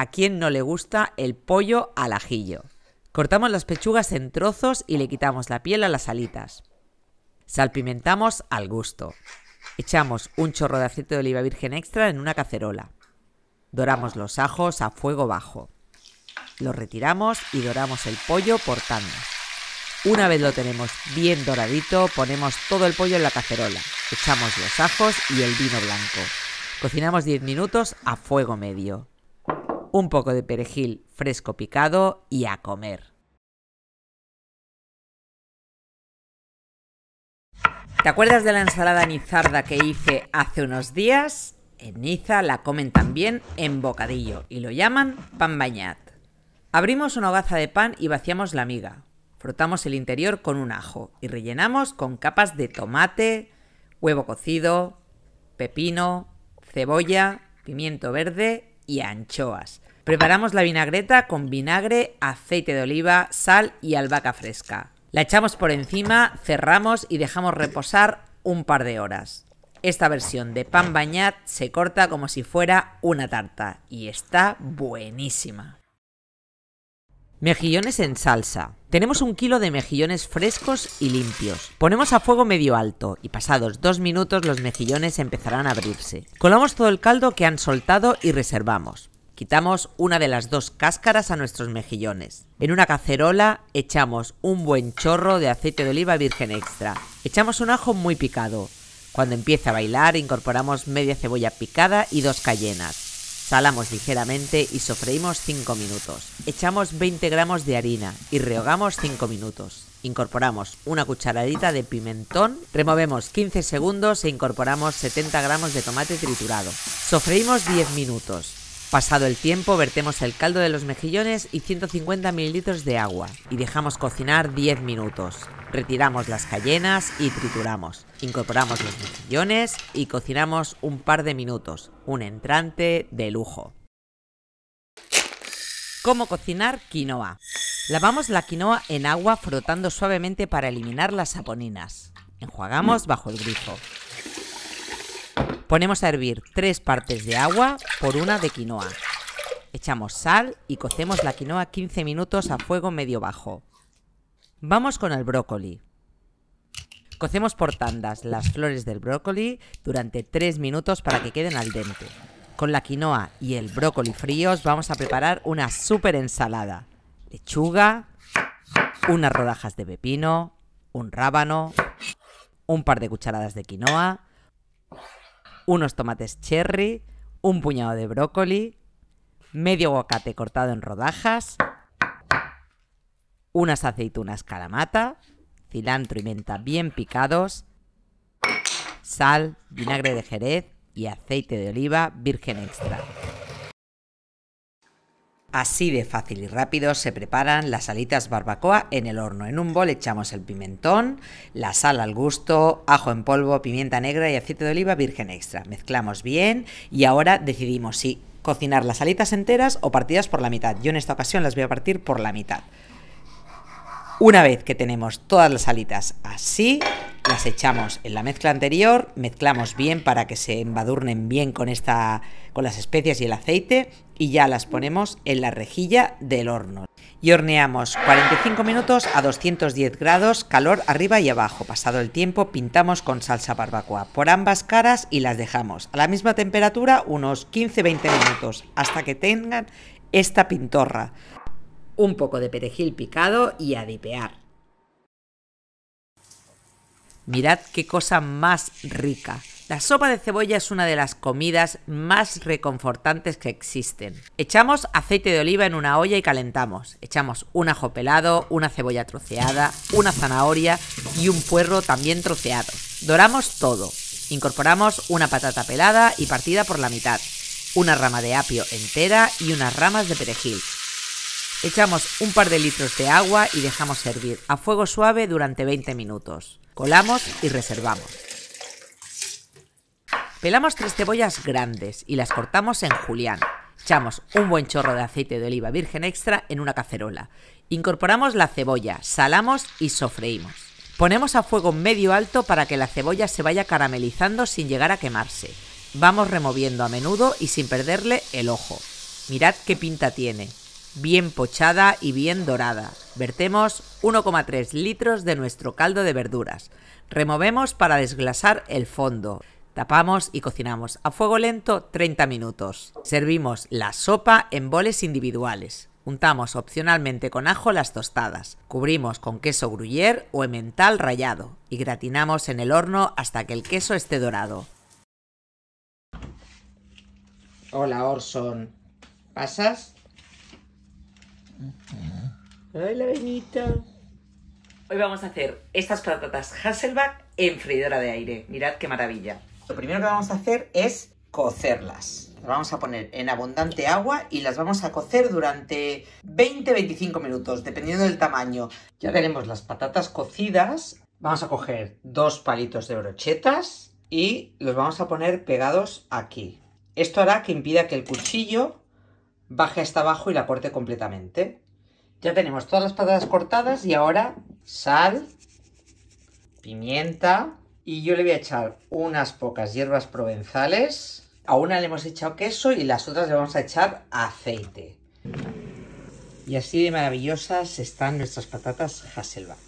¿A quién no le gusta el pollo al ajillo? Cortamos las pechugas en trozos y le quitamos la piel a las alitas. Salpimentamos al gusto. Echamos un chorro de aceite de oliva virgen extra en una cacerola. Doramos los ajos a fuego bajo. Lo retiramos y doramos el pollo por portando. Una vez lo tenemos bien doradito, ponemos todo el pollo en la cacerola. Echamos los ajos y el vino blanco. Cocinamos 10 minutos a fuego medio un poco de perejil fresco picado y a comer. ¿Te acuerdas de la ensalada nizarda que hice hace unos días? En Niza la comen también en bocadillo y lo llaman pan bañat. Abrimos una hogaza de pan y vaciamos la miga. Frotamos el interior con un ajo y rellenamos con capas de tomate, huevo cocido, pepino, cebolla, pimiento verde y anchoas. Preparamos la vinagreta con vinagre, aceite de oliva, sal y albahaca fresca. La echamos por encima, cerramos y dejamos reposar un par de horas. Esta versión de pan bañat se corta como si fuera una tarta y está buenísima. Mejillones en salsa. Tenemos un kilo de mejillones frescos y limpios. Ponemos a fuego medio alto y pasados dos minutos los mejillones empezarán a abrirse. Colamos todo el caldo que han soltado y reservamos. Quitamos una de las dos cáscaras a nuestros mejillones. En una cacerola echamos un buen chorro de aceite de oliva virgen extra. Echamos un ajo muy picado. Cuando empiece a bailar incorporamos media cebolla picada y dos cayenas. Salamos ligeramente y sofreímos 5 minutos. Echamos 20 gramos de harina y rehogamos 5 minutos. Incorporamos una cucharadita de pimentón, removemos 15 segundos e incorporamos 70 gramos de tomate triturado. Sofreímos 10 minutos. Pasado el tiempo, vertemos el caldo de los mejillones y 150 ml de agua y dejamos cocinar 10 minutos. Retiramos las cayenas y trituramos. Incorporamos los mejillones y cocinamos un par de minutos. Un entrante de lujo. ¿Cómo cocinar quinoa? Lavamos la quinoa en agua frotando suavemente para eliminar las saponinas. Enjuagamos bajo el grifo. Ponemos a hervir tres partes de agua por una de quinoa. Echamos sal y cocemos la quinoa 15 minutos a fuego medio bajo. Vamos con el brócoli. Cocemos por tandas las flores del brócoli durante 3 minutos para que queden al dente. Con la quinoa y el brócoli fríos vamos a preparar una súper ensalada. Lechuga, unas rodajas de pepino, un rábano, un par de cucharadas de quinoa, unos tomates cherry, un puñado de brócoli, medio aguacate cortado en rodajas, unas aceitunas calamata, cilantro y menta bien picados, sal, vinagre de jerez y aceite de oliva virgen extra. Así de fácil y rápido se preparan las alitas barbacoa en el horno. En un bol echamos el pimentón, la sal al gusto, ajo en polvo, pimienta negra y aceite de oliva virgen extra. Mezclamos bien y ahora decidimos si cocinar las alitas enteras o partidas por la mitad. Yo en esta ocasión las voy a partir por la mitad. Una vez que tenemos todas las alitas así, las echamos en la mezcla anterior, mezclamos bien para que se embadurnen bien con, esta, con las especias y el aceite y ya las ponemos en la rejilla del horno. Y horneamos 45 minutos a 210 grados, calor arriba y abajo. Pasado el tiempo pintamos con salsa barbacoa por ambas caras y las dejamos a la misma temperatura unos 15-20 minutos hasta que tengan esta pintorra. Un poco de perejil picado y a dipear. Mirad qué cosa más rica. La sopa de cebolla es una de las comidas más reconfortantes que existen. Echamos aceite de oliva en una olla y calentamos. Echamos un ajo pelado, una cebolla troceada, una zanahoria y un puerro también troceado. Doramos todo. Incorporamos una patata pelada y partida por la mitad, una rama de apio entera y unas ramas de perejil. Echamos un par de litros de agua y dejamos hervir a fuego suave durante 20 minutos colamos y reservamos. Pelamos tres cebollas grandes y las cortamos en julián. Echamos un buen chorro de aceite de oliva virgen extra en una cacerola. Incorporamos la cebolla, salamos y sofreímos. Ponemos a fuego medio alto para que la cebolla se vaya caramelizando sin llegar a quemarse. Vamos removiendo a menudo y sin perderle el ojo. Mirad qué pinta tiene bien pochada y bien dorada. Vertemos 1,3 litros de nuestro caldo de verduras. Removemos para desglasar el fondo. Tapamos y cocinamos a fuego lento 30 minutos. Servimos la sopa en boles individuales. Untamos opcionalmente con ajo las tostadas, cubrimos con queso gruyère o emmental rallado y gratinamos en el horno hasta que el queso esté dorado. Hola Orson, ¿pasas? Hola, Hoy vamos a hacer estas patatas Hasselback en freidora de aire. Mirad qué maravilla. Lo primero que vamos a hacer es cocerlas. Las vamos a poner en abundante agua y las vamos a cocer durante 20-25 minutos, dependiendo del tamaño. Ya tenemos las patatas cocidas. Vamos a coger dos palitos de brochetas y los vamos a poner pegados aquí. Esto hará que impida que el cuchillo baje hasta abajo y la corte completamente. Ya tenemos todas las patatas cortadas y ahora sal, pimienta y yo le voy a echar unas pocas hierbas provenzales. A una le hemos echado queso y las otras le vamos a echar aceite. Y así de maravillosas están nuestras patatas hasselback